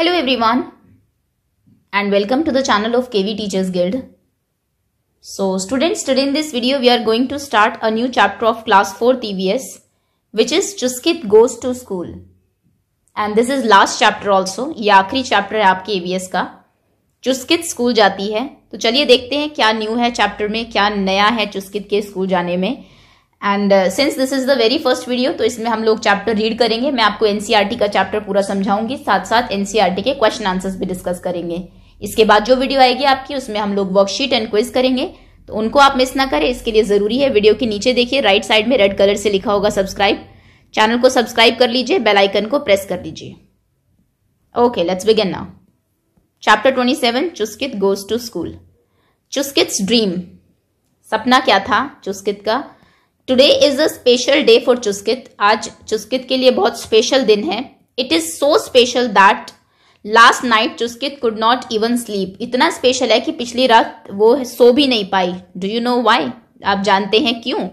hello everyone and welcome to the channel of KV teachers guild so students today in this video we are going to start a new chapter of class four EVS which is Chuskit goes to school and this is last chapter also ये आखिरी chapter है आपके ABS का Chuskit school जाती है तो चलिए देखते हैं क्या न्यू है चैप्टर में क्या नया है चुस्कित के स्कूल जाने में and since this is the very first video तो इसमें हम लोग चैप्टर रीड करेंगे मैं आपको एनसीईआरटी e का चैप्टर पूरा समझाऊंगी साथ साथ एनसीईआरटी के क्वेश्चन आंसर्स भी डिस्कस करेंगे इसके बाद जो वीडियो आएगी आपकी उसमें हम लोग वर्कशीट एंड क्विज करेंगे तो उनको आप मिस ना करें इसके लिए जरूरी है वीडियो के नीचे देखिए राइट साइड में रेड कलर से लिखा होगा सब्सक्राइब चैनल को सब्सक्राइब कर लीजिए बेल आइकन को प्रेस कर लीजिए okay let's begin now chapter twenty seven Chuskit goes to school Chuskit's dream सपना क्या था चुस्कित का today is a special day for Chuskit आज चुस्कित के लिए बहुत स्पेशल दिन है it is so special that last night Chuskit could not even sleep इतना स्पेशल है कि पिछली रात वो सो भी नहीं पाई डू यू नो वाई आप जानते हैं क्यों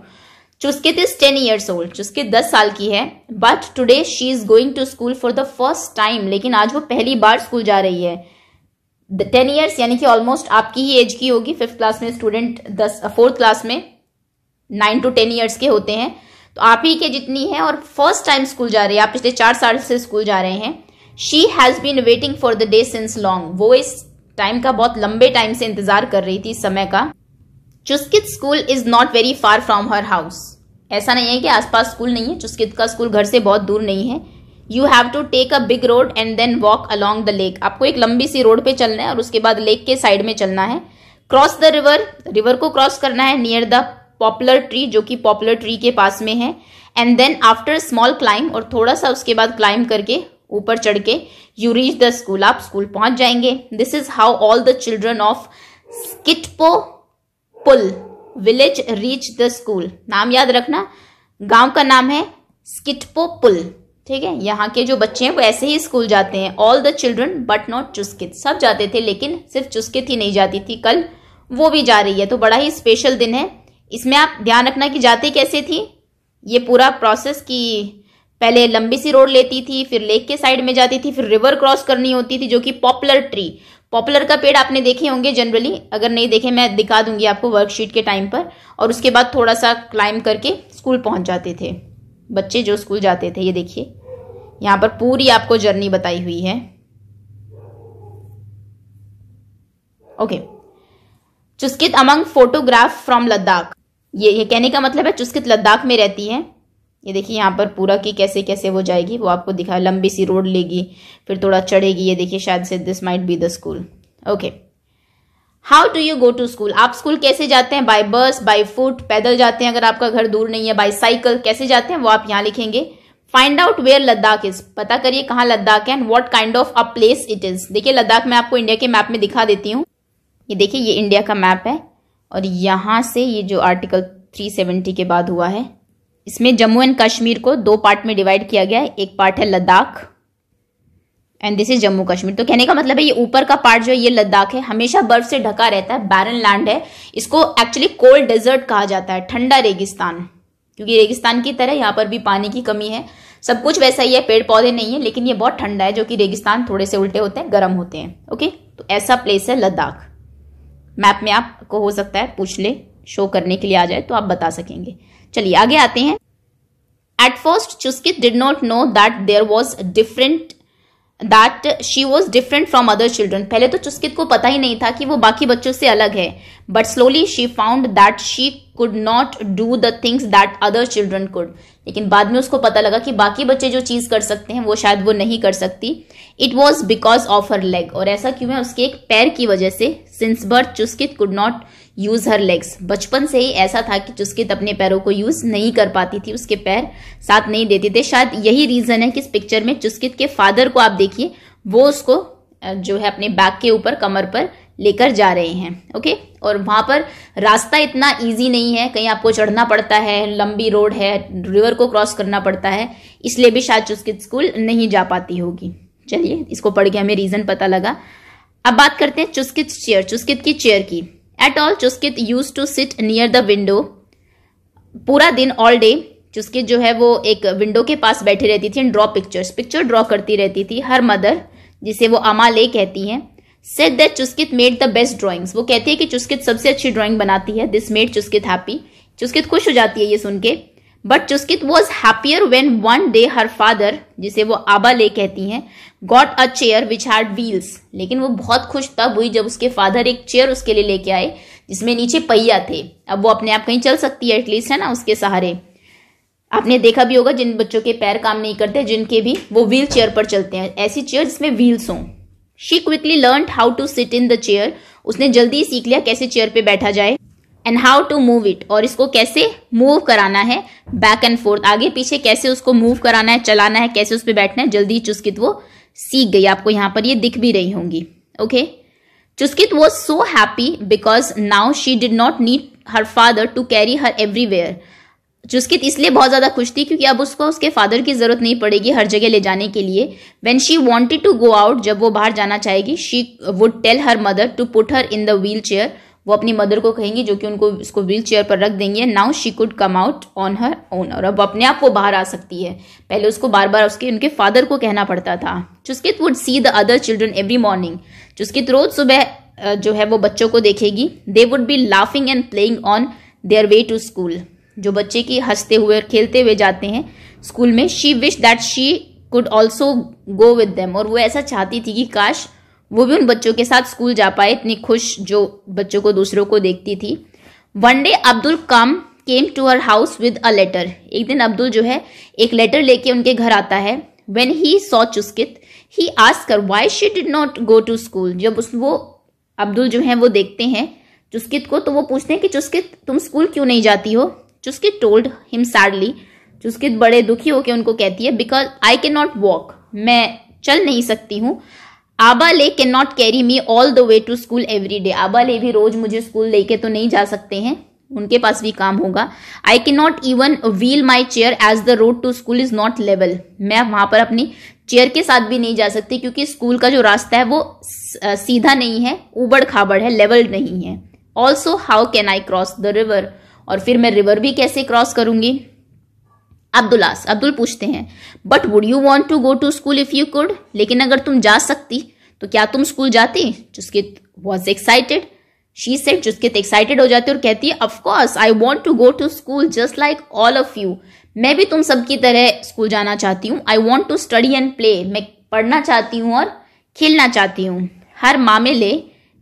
Chuskit is ten years old Chuskit दस साल की है but today she is going to school for the first time लेकिन आज वो पहली बार स्कूल जा रही है टेन ईयर्स यानी कि ऑलमोस्ट आपकी ही एज की होगी फिफ्थ क्लास में स्टूडेंट दस फोर्थ क्लास में नाइन टू टेन ईयर्स के होते हैं तो आप ही के जितनी है और फर्स्ट टाइम स्कूल जा रही है आप पिछले चार साल से स्कूल जा रहे हैं she has been waiting for the day since long वो इस टाइम का बहुत लंबे टाइम से इंतजार कर रही थी समय का Chuskit school is not very far from her house ऐसा नहीं है कि आसपास स्कूल नहीं है चुस्कित का स्कूल घर से बहुत दूर नहीं है you have to take a big road and then walk along the lake आपको एक लंबी सी रोड पे चलना है और उसके बाद लेक के साइड में चलना है क्रॉस द रिवर रिवर को क्रॉस करना है नियर द पॉपुलर ट्री जो कि पॉपुलर ट्री के पास में है and then after small climb और थोड़ा सा उसके बाद क्लाइंब करके ऊपर चढ़ के यू रीच द स्कूल आप स्कूल पहुंच जाएंगे this is how all the children of Skitpo Pul village reach the school नाम याद रखना गांव का नाम है स्किटपो पुल ठीक है यहाँ के जो बच्चे हैं वो ऐसे ही स्कूल जाते हैं all the children but not Chuskit सब जाते थे लेकिन सिर्फ चुस्कित ही नहीं जाती थी कल वो भी जा रही है तो बड़ा ही स्पेशल दिन है इसमें आप ध्यान रखना कि जाते कैसे थी ये पूरा प्रोसेस की पहले लंबी सी रोड लेती थी फिर लेक के साइड में जाती थी फिर रिवर क्रॉस करनी होती थी जो कि पॉपुलर ट्री पॉपुलर का पेड़ आपने देखे होंगे जनरली अगर नहीं देखे मैं दिखा दूंगी आपको वर्कशीट के टाइम पर और उसके बाद थोड़ा सा क्लाइम करके स्कूल पहुंच जाते थे बच्चे जो स्कूल जाते थे ये देखिए यहाँ पर पूरी आपको जर्नी बताई हुई है okay Chuskit among photograph from Ladakh ये ये कहने का मतलब है चुस्कित लद्दाख में रहती है ये देखिए यहाँ पर पूरा की कैसे कैसे वो जाएगी वो आपको दिखा लंबी सी रोड लेगी फिर थोड़ा चढ़ेगी ये देखिए शायद से this might be the school okay how do you go to school आप स्कूल कैसे जाते हैं बाय बस बाय फुट पैदल जाते हैं अगर आपका घर दूर नहीं है बाय साइकिल कैसे जाते हैं वो आप यहाँ लिखेंगे find out where Ladakh is पता करिए कहाँ लद्दाख है and what kind of a place it is देखिए लद्दाख मैं आपको इंडिया के मैप में दिखा देती हूँ ये देखिए ये इंडिया का मैप है और यहाँ से ये जो आर्टिकल 370 के बाद हुआ है इसमें जम्मू एंड कश्मीर को दो पार्ट में डिवाइड किया गया है एक पार्ट है Ladakh and this is Jammu Kashmir तो कहने का मतलब है ये ऊपर का पार्ट जो है ये लद्दाख है हमेशा बर्फ से ढका रहता है बैरन लैंड है इसको एक्चुअली कोल्ड डेजर्ट कहा जाता है ठंडा रेगिस्तान क्योंकि रेगिस्तान की तरह यहाँ पर भी पानी की कमी है सब कुछ वैसा ही है पेड़ पौधे नहीं है लेकिन ये बहुत ठंडा है जो कि रेगिस्तान थोड़े से उल्टे होते हैं गर्म होते हैं ओके तो ऐसा प्लेस है लद्दाख मैप में आपको हो सकता है पूछ ले शो करने के लिए आ जाए तो आप बता सकेंगे चलिए आगे आते हैं at first Chuskit did not know that there was different that she was different from other children पहले तो चुस्कित को पता ही नहीं था कि वो बाकी बच्चों से अलग है but slowly she found that she could not do the things that other children could लेकिन बाद में उसको पता लगा कि बाकी बच्चे जो चीज़ कर सकते हैं वो शायद वो नहीं कर सकती it was because of her leg और ऐसा क्यों है उसके एक पैर की वजह से since birth Chuskit could not use her legs बचपन से ही ऐसा था कि चुस्कित अपने पैरों को यूज़ नहीं कर पाती थी उसके पैर साथ नहीं देते थे शायद यही रीज़न है कि इस पिक्चर में चुस्कित के फादर को आप देखिए वो उसको जो है अपने बैक के ऊपर कमर पर लेकर जा रहे हैं ओके और वहां पर रास्ता इतना इजी नहीं है कहीं आपको चढ़ना पड़ता है लंबी रोड है रिवर को क्रॉस करना पड़ता है इसलिए भी शायद चुस्कित स्कूल नहीं जा पाती होगी चलिए इसको पढ़ के हमें रीज़न पता लगा अब बात करते हैं चुस्कित चेयर चुस्कित की चेयर की at all Chuskit use to sit near the window पूरा दिन ऑल डे चुस्कित जो है वो एक विंडो के पास बैठी रहती थी and draw pictures picture draw करती रहती थी हर मदर जिसे वो अमा ले कहती हैं said that Chuskit made the best drawings वो कहती है कि चुस्कित सबसे अच्छी ड्रॉइंग बनाती है this made Chuskit happy Chuskit खुश हो जाती है ये सुन के but Chuskit was happier when one day her father जिसे वो आबा ले कहती हैं got a chair which had wheels लेकिन वो बहुत खुश तब हुई जब उसके फादर एक चेयर उसके लिए लेके आए जिसमें नीचे पहिया थे अब वो अपने आप कहीं चल सकती है एटलीस्ट है ना उसके सहारे आपने देखा भी होगा जिन बच्चों के पैर काम नहीं करते जिनके भी वो व्हील चेयर पर चलते हैं ऐसी चेयर जिसमें व्हील्स हों she quickly learn how to sit in the chair उसने जल्दी सीख लिया कैसे चेयर पे बैठा जाए and how to move it और इसको कैसे मूव कराना है बैक एंड फोर्थ आगे पीछे कैसे उसको मूव कराना है चलाना है कैसे उस पर बैठना है जल्दी चुस्कित वो सीख गई आपको यहाँ पर ये दिख भी रही होंगी ओके चुस्कित वो so happy because now she did not need her father to carry her everywhere Chuskit इसलिए बहुत ज़्यादा खुश थी क्योंकि अब उसको उसके फादर की ज़रूरत नहीं पड़ेगी हर जगह ले जाने के लिए when she wanted to go out जब वो बाहर जाना चाहेगी she would tell her mother to put her in the wheel chair वो अपनी मदर को कहेंगी जो कि उनको उसको व्हील चेयर पर रख देंगे now she could come out on her own और अब अपने आप वो बाहर आ सकती है पहले उसको बार बार उसके उनके फादर को कहना पड़ता था Chuskit would see the other children every morning Chuskit रोज सुबह जो है वो बच्चों को देखेगी they would be laughing and playing on their way to school जो बच्चे की हंसते हुए और खेलते हुए जाते हैं स्कूल में she wish that she could also go with them और वो ऐसा चाहती थी कि काश वो भी उन बच्चों के साथ स्कूल जा पाए इतनी खुश जो बच्चों को दूसरों को देखती थी one day Abdul come came to her house with a letter एक दिन अब्दुल जो है एक लेटर लेके उनके घर आता है when he saw Chuskit he asked why she did not go to school जब उस वो अब्दुल जो है वो देखते हैं चुस्कित को तो वो पूछते हैं कि चुस्कित तुम स्कूल क्यों नहीं जाती हो Chuskit told him sadly Chuskit बड़े दुखी होकर उनको कहती है बिकॉज आई के नॉट वॉक मैं चल नहीं सकती हूँ Abale can not carry me all the way to school every day Abale भी रोज मुझे स्कूल लेके तो नहीं जा सकते हैं उनके पास भी काम होगा I can not even wheel my chair as the road to school is not level मैं वहां पर अपनी चेयर के साथ भी नहीं जा सकती क्योंकि स्कूल का जो रास्ता है वो सीधा नहीं है उबड़ खाबड़ है लेवल नहीं है also how can I cross the river और फिर मैं रिवर भी कैसे क्रॉस करूंगी अब्दुल्लास अब्दुल पूछते हैं but would you want to go to school if you could लेकिन अगर तुम जा सकती तो क्या तुम स्कूल जाती Chuskit was excited she said Chuskit excited हो जाती है और कहती है of course I want to go to school just like all of you मैं भी तुम सबकी तरह स्कूल जाना चाहती हूँ I want to study and play मैं पढ़ना चाहती हूँ और खेलना चाहती हूँ हर ले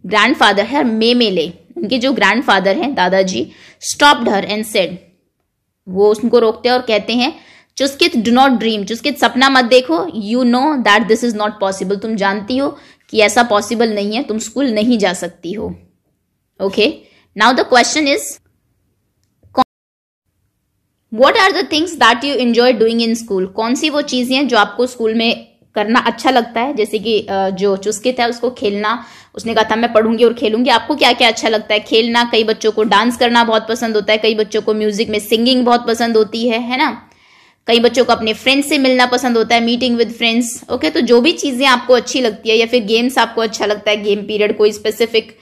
ग्रैंड फादर हर मे ले उनके जो ग्रैंड फादर हैं दादाजी स्टॉप डर एंड सेड वो उनको रोकते हैं और कहते हैं Chuskit do not dream Chuskit सपना मत देखो you know that this is not possible तुम जानती हो कि ऐसा पॉसिबल नहीं है तुम स्कूल नहीं जा सकती हो okay now the question is what are the things that you enjoy doing in school कौन सी वो चीज़ें हैं जो आपको स्कूल में करना अच्छा लगता है जैसे कि जो चुस्कित है उसको खेलना उसने कहा था मैं पढ़ूंगी और खेलूंगी आपको क्या क्या अच्छा लगता है खेलना कई बच्चों को डांस करना बहुत पसंद होता है कई बच्चों को म्यूजिक में सिंगिंग बहुत पसंद होती है है ना कई बच्चों को अपने फ्रेंड्स से मिलना पसंद होता है मीटिंग विद फ्रेंड्स ओके तो जो भी चीज़ें आपको अच्छी लगती है या फिर गेम्स आपको अच्छा लगता है गेम पीरियड कोई स्पेसिफिक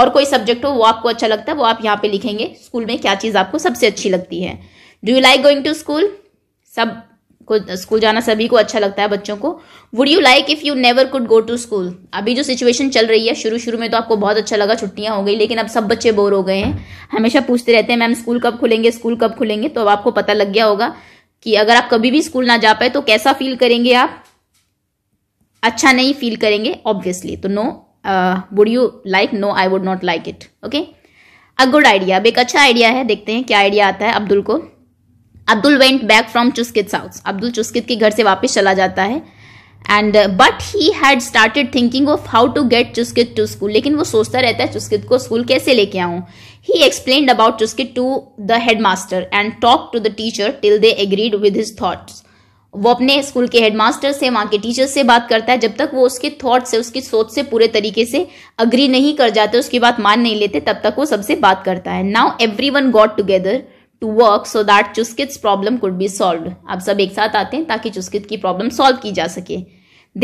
और कोई सब्जेक्ट हो वो आपको अच्छा लगता है वो आप यहाँ पे लिखेंगे स्कूल में क्या चीज़ आपको सबसे अच्छी लगती है do you like going to school सब को स्कूल जाना सभी को अच्छा लगता है बच्चों को would you like if you never could go to school अभी जो सिचुएशन चल रही है शुरू शुरू में तो आपको बहुत अच्छा लगा छुट्टियां हो गई लेकिन अब सब बच्चे बोर हो गए हैं हमेशा पूछते रहते हैं मैम स्कूल कब खुलेंगे स्कूल कब खुलेंगे तो अब आपको पता लग गया होगा कि अगर आप कभी भी स्कूल ना जा पाए तो कैसा फील करेंगे आप अच्छा नहीं फील करेंगे ऑब्वियसली तो no would you like no I would not like it okay a good idea अब एक अच्छा आइडिया है देखते हैं क्या आइडिया आता है अब्दुल को Abdul went back from Chuskit house Abdul Chuskit के घर से वापस चला जाता है and but he had started thinking of how to get Chuskit to school लेकिन वो सोचता रहता है चुस्कित को स्कूल कैसे लेके आऊँ he explain about Chuskit to the head master and talk to the teacher till they agreed with his thoughts वो अपने स्कूल के हेडमास्टर से वहाँ के टीचर से बात करता है जब तक वो उसके थॉट से उसकी सोच से पूरे तरीके से अग्री नहीं कर जाते उसकी बात मान नहीं लेते तब तक वो सबसे बात करता है now every one got together to work so that Chuskit's problem could be solve आप सब एक साथ आते हैं ताकि चुस्कित की प्रॉब्लम सॉल्व की जा सके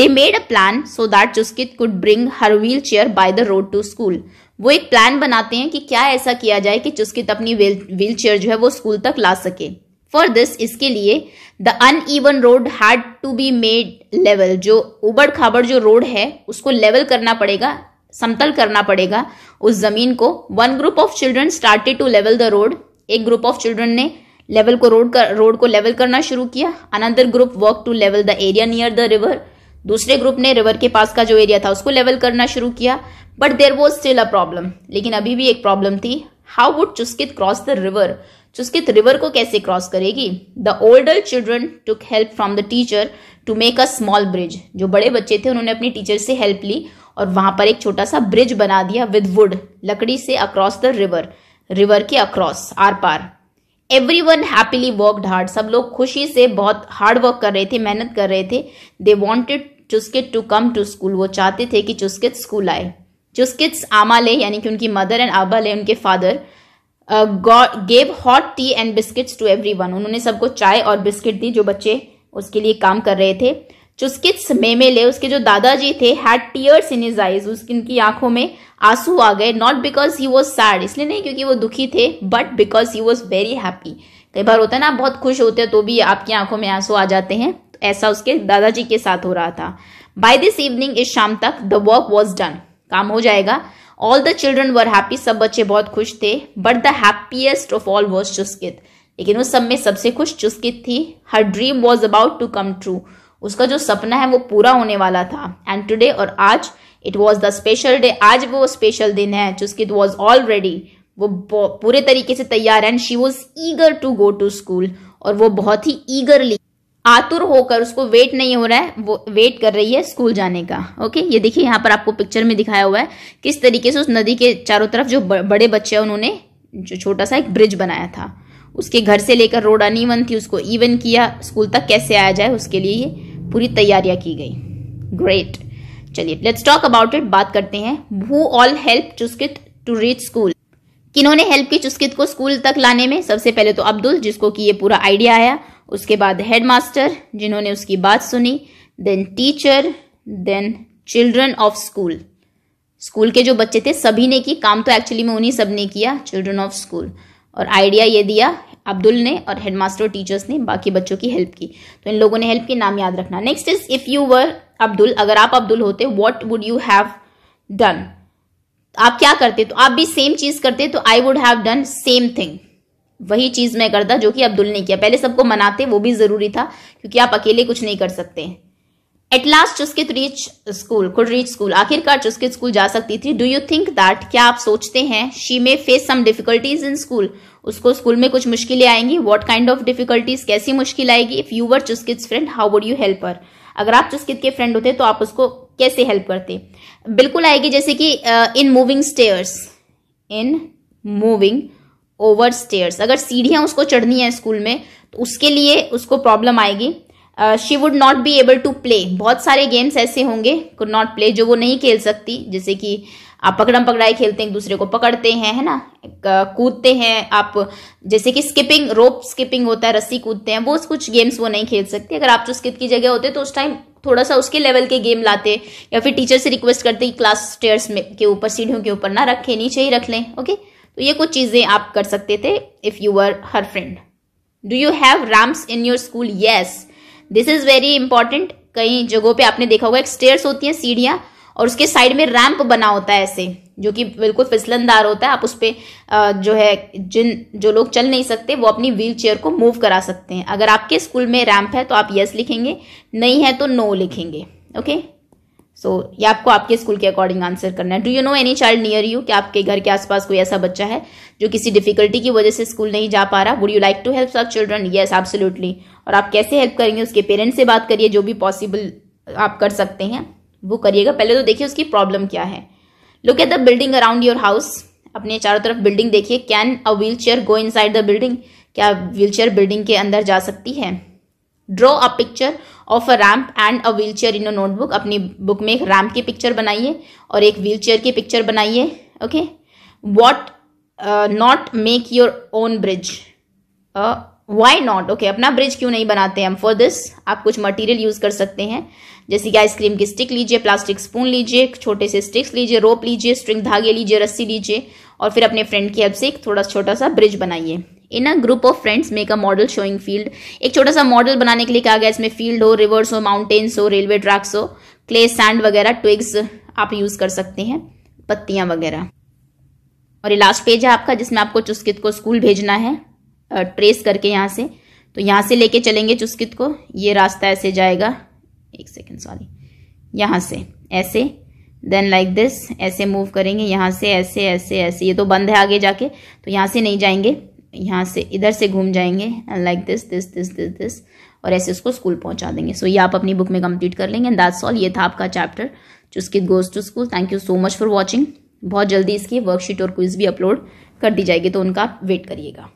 they made a plan so that Chuskit could bring her wheel chair by the road to school वो एक प्लान बनाते हैं कि क्या ऐसा किया जाए कि चुस्कित अपनी व्हील चेयर जो है वो स्कूल तक ला सके फॉर दिस इसके लिए the uneven road had to be made level जो उबड़ खाबड़ जो रोड है उसको लेवल करना पड़ेगा समतल करना पड़ेगा उस जमीन को one group of children started to level the road एक ग्रुप ऑफ चिल्ड्रन ने लेवल को रोड कर रोड को लेवल करना शुरू किया another group work to level the area near the river दूसरे ग्रुप ने रिवर के पास का जो एरिया था उसको लेवल करना शुरू किया but there was still a problem लेकिन अभी भी एक प्रॉब्लम थी how would Chuskit cross the river Chuskit river को कैसे क्रॉस करेगी the older children took help from the teacher to make a small bridge जो बड़े बच्चे थे उन्होंने अपनी टीचर से हेल्प ली और वहां पर एक छोटा सा ब्रिज बना दिया विद वुड लकड़ी से अक्रॉस द रिवर रिवर के अक्रॉस आर पार every one happily worked hard सब लोग खुशी से बहुत हार्ड वर्क कर रहे थे मेहनत कर रहे थे they wanted Chuskit to come to school वो चाहते थे कि चुस्किट स्कूल आए चुस्किट्स आमाले यानी कि उनकी मदर एंड आबाले उनके father gave hot tea and biscuits to every one उन्होंने सबको चाय और बिस्किट दी जो बच्चे उसके लिए काम कर रहे थे जो उसके मेमेले उसके जो दादाजी थे had tears in his eyes उसकी उनकी आंखों में आंसू आ गए not because he was sad इसलिए नहीं क्योंकि वो दुखी थे but because he was very happy कई बार होता है ना आप बहुत खुश होते हैं तो भी आपकी आंखों में आंसू आ जाते हैं तो ऐसा उसके दादाजी के साथ हो रहा था बाय दिस इवनिंग इस शाम तक द वर्क वॉज डन काम हो जाएगा all the children were happy सब बच्चे बहुत खुश थे but the happiest of all was Chuskit लेकिन उस सब में सबसे खुश चुस्कित थी her dream was about to come true उसका जो सपना है वो पूरा होने वाला था एंड टुडे और आज it was the special day आज वो स्पेशल दिन है जिसकी इट वॉज ऑलरेडी वो पूरे तरीके से तैयार and she was eager to go to school और वो बहुत ही ईगरली आतुर होकर उसको वेट नहीं हो रहा है वो वेट कर रही है स्कूल जाने का ओके ये देखिए यहाँ पर आपको पिक्चर में दिखाया हुआ है किस तरीके से उस नदी के चारों तरफ जो बड़े बच्चे हैं उन्होंने जो छोटा सा एक ब्रिज बनाया था उसके घर से लेकर रोड अनइवन थी उसको इवन किया स्कूल तक कैसे आया जाए उसके लिए पूरी तैयारियां की गई ग्रेट चलिए लेट्स टॉक अबाउट इट बात करते हैं who all help Chuskit to reach school किन्होंने हेल्प की चुस्कित को स्कूल तक लाने में सबसे पहले तो अब्दुल जिसको कि ये पूरा आइडिया आया उसके बाद हेडमास्टर जिन्होंने उसकी बात सुनी then teacher then children of school school के जो बच्चे थे सभी ने की काम तो एक्चुअली में उन्हीं सब ने किया चिल्ड्रन ऑफ स्कूल और आइडिया ये दिया अब्दुल ने और हेडमास्टर टीचर्स ने बाकी बच्चों की हेल्प की तो इन लोगों ने हेल्प की नाम याद रखना next is if you were Abdul अगर आप अब्दुल होते what would you have done आप क्या करते तो आप भी सेम चीज़ करते तो I would have done same thing वही चीज़ मैं करता जो कि अब्दुल ने किया पहले सबको मनाते वो भी ज़रूरी था क्योंकि आप अकेले कुछ नहीं कर सकते at last Chuskit reach school could reach school आखिरकार चुस्कित स्कूल जा सकती थी डू यू थिंक दैट क्या आप सोचते हैं she may face some difficulties in school उसको स्कूल में कुछ मुश्किलें आएंगी वॉट काइंड ऑफ डिफिकल्टीज कैसी मुश्किल आएगी if you were Chuskit friend how would you help her अगर आप चुस्कित के फ्रेंड होते तो आप उसको कैसे हेल्प करते बिल्कुल आएगी जैसे कि in moving stairs in moving over stairs अगर सीढ़ियां उसको चढ़नी है स्कूल में तो उसके लिए उसको प्रॉब्लम आएगी she would not be able to play बहुत सारे गेम्स ऐसे होंगे कुड नॉट प्ले जो वो नहीं खेल सकती जैसे कि आप पकड़म पकड़ाई खेलते हैं एक दूसरे को पकड़ते हैं है ना uh, कूदते हैं आप जैसे कि स्किपिंग रोप स्किपिंग होता है रस्सी कूदते हैं वो कुछ गेम्स वो नहीं खेल सकती अगर आप जो स्किप की जगह होते तो उस टाइम थोड़ा सा उसके लेवल के गेम लाते या फिर टीचर से रिक्वेस्ट करते कि क्लास स्टेयर्स में के ऊपर सीढ़ियों के ऊपर ना रखें नीचे ही रख लें ओके तो ये कुछ चीज़ें आप कर सकते थे if you are her friend do you have ramps in your school yes this is very important कई जगहों पे आपने देखा होगा एक स्टेयर्स होती हैं सीढ़ियाँ और उसके साइड में रैंप बना होता है ऐसे जो कि बिल्कुल फिसलनदार होता है आप उस पर जो है जिन जो लोग चल नहीं सकते वो अपनी व्हील चेयर को मूव करा सकते हैं अगर आपके स्कूल में रैंप है तो आप यस लिखेंगे नहीं है तो नो लिखेंगे ओके सो so, ये आपको आपके स्कूल के अकॉर्डिंग आंसर करना है do you know any child near you कि आपके घर के आसपास कोई ऐसा बच्चा है जो किसी डिफिकल्टी की वजह से स्कूल नहीं जा पा रहा would you like to help such children yes absolutely और आप कैसे हेल्प करेंगे उसके पेरेंट्स से बात करिए जो भी पॉसिबल आप कर सकते हैं वो करिएगा पहले तो देखिए उसकी प्रॉब्लम क्या है look at the building around your house अपने चारों तरफ बिल्डिंग देखिए can a wheel chair go inside the building क्या व्हील चेयर बिल्डिंग के अंदर जा सकती है draw a picture of a ramp and a wheel chair in a notebook अपनी बुक में एक रैम्प की पिक्चर बनाइए और एक व्हील चेयर की पिक्चर बनाइए okay what not make your own bridge why not okay अपना ब्रिज क्यों नहीं बनाते हम फॉर दिस आप कुछ मटेरियल यूज कर सकते हैं जैसे कि आइसक्रीम की स्टिक लीजिए प्लास्टिक स्पून लीजिए छोटे से स्टिक्स लीजिए रोप लीजिए स्ट्रिंग धागे लीजिए रस्सी लीजिए और फिर अपने फ्रेंड की हेल्प से एक थोड़ा छोटा सा ब्रिज बनाइए in a group of friends make a model showing field एक छोटा सा मॉडल बनाने के लिए कहा गया इसमें फील्ड हो रिवर्स हो माउंटेन्स हो रेलवे ट्रैक्स हो क्ले सैंड वगैरह ट्विग्स आप यूज कर सकते हैं पत्तियां वगैरह और ये लास्ट पेज है आपका जिसमें आपको चुस्कित को स्कूल भेजना है ट्रेस करके यहाँ से तो यहाँ से लेके चलेंगे चुस्कित को ये रास्ता ऐसे जाएगा एक सेकेंड सॉरी यहाँ से ऐसे देन लाइक दिस ऐसे मूव करेंगे यहाँ से ऐसे ऐसे ऐसे ये तो बंद है आगे जाके तो यहाँ से नहीं जाएंगे यहाँ से इधर से घूम जाएंगे and like this this this this this और ऐसे उसको स्कूल पहुँचा देंगे सो so, ये आप अपनी बुक में कंप्लीट कर लेंगे एंड दैट्स ऑल ये था आपका chapter Chuskit goes to school thank you so much for watching बहुत जल्दी इसकी वर्कशीट और क्विज भी अपलोड कर दी जाएगी तो उनका वेट करिएगा